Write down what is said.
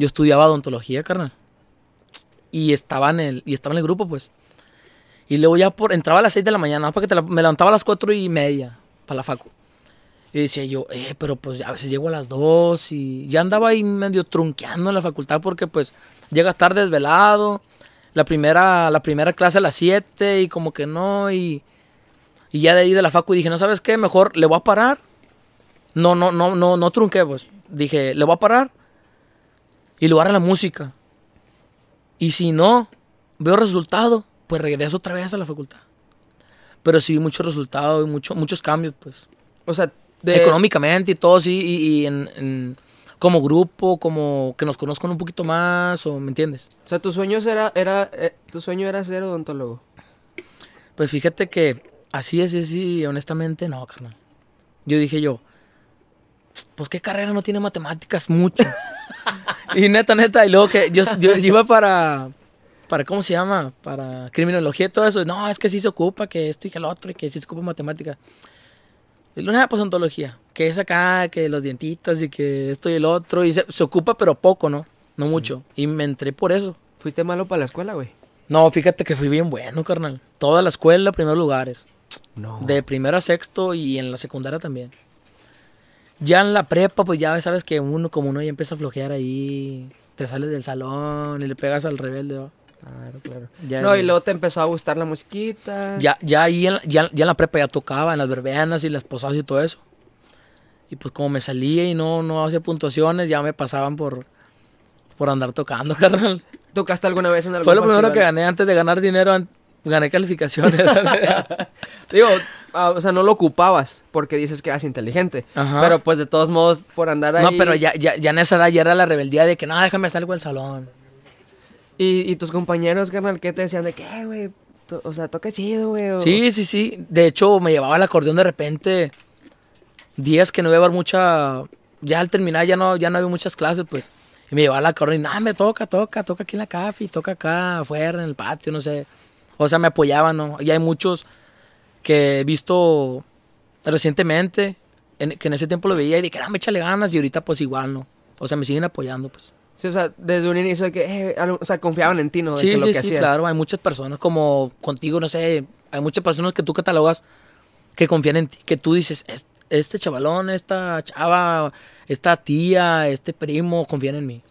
yo estudiaba odontología, carnal. Y estaba en el, y estaba el grupo, pues. Y luego ya por, entraba a las 6 de la mañana, porque me levantaba a las 4 y media para la facu. Y decía yo, eh, pero pues a veces llego a las 2 y ya andaba ahí medio trunqueando en la facultad porque pues llegas tarde desvelado, la primera, la primera clase a las 7 y como que no, y, y ya de ahí de la facu dije, no sabes qué, mejor le voy a parar. No, no, no, no, no trunqué, pues dije, le voy a parar y lugar a la música. Y si no veo resultado, pues regreso otra vez a la facultad. Pero sí vi muchos resultados, mucho, muchos cambios, pues. O sea, de... económicamente y todo, sí, y, en, como grupo, como que nos conozcan un poquito más, o, ¿me entiendes? O sea, tu sueño era, era, eh, tu sueño era ser odontólogo. Pues fíjate que así es, sí, honestamente, no, carnal. Yo dije yo, pues qué carrera no tiene matemáticas mucho. y neta, neta, y luego que yo, iba para, para, ¿cómo se llama? Para criminología y todo eso. No, es que sí se ocupa, que esto y que el otro, y que sí se ocupa matemática. Y luego pues ontología, que es acá, que los dientitas y que esto y el otro, y se, ocupa pero poco, ¿no? No mucho. Y me entré por eso. ¿Fuiste malo para la escuela, güey? No, fíjate que fui bien bueno, carnal. Toda la escuela, primeros lugares. No. De primero a sexto y en la secundaria también. Ya en la prepa, pues ya sabes que uno como uno ya empieza a flojear ahí, te sales del salón y le pegas al rebelde. Claro, claro. no, y luego te empezó a gustar la musiquita. Ya, ya ahí, en la, ya, en la prepa ya tocaba, en las verbenas y las posadas y todo eso. Y pues como me salía y no, no hacía puntuaciones, ya me pasaban por, por andar tocando, carnal. ¿Tocaste alguna vez en algún Fue lo primero que gané antes de ganar dinero, gané calificaciones. Digo, ah, o sea, no lo ocupabas porque dices que eras inteligente. Pero pues de todos modos, por andar ahí. No, pero ya, ya, ya en esa edad ya era la rebeldía de que no, déjame salgo del salón. ¿Y, y tus compañeros, carnal, qué te decían de qué, eh, güey? O sea, toca chido, güey. Sí, sí, sí. De hecho, me llevaba el acordeón de repente. Días que no iba a haber mucha. Ya al terminar ya no, ya no había muchas clases, pues. Y me llevaba el acordeón y, nada me toca, toca, toca aquí en la y toca acá afuera, en el patio, no sé. O sea, me apoyaban, ¿no? Y hay muchos que he visto recientemente, que en ese tiempo lo veía y dije, ah, me échale ganas y ahorita pues igual, ¿no? O sea, me siguen apoyando, pues. Sí, o sea, desde un inicio que, eh, o sea, confiaban en ti, ¿no? sí, sí, sí, claro, hay muchas personas, como contigo, no sé, hay muchas personas que tú catalogas que confían en ti, que tú dices, este chavalón, esta chava, esta tía, este primo, confían en mí.